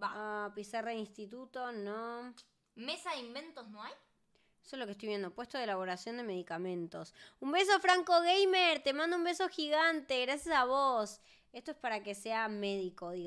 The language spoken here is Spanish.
Ah, pizarra instituto, no. ¿Mesa de inventos no hay? Eso es lo que estoy viendo. Puesto de elaboración de medicamentos. Un beso, Franco Gamer. Te mando un beso gigante. Gracias a vos. Esto es para que sea médico, digamos.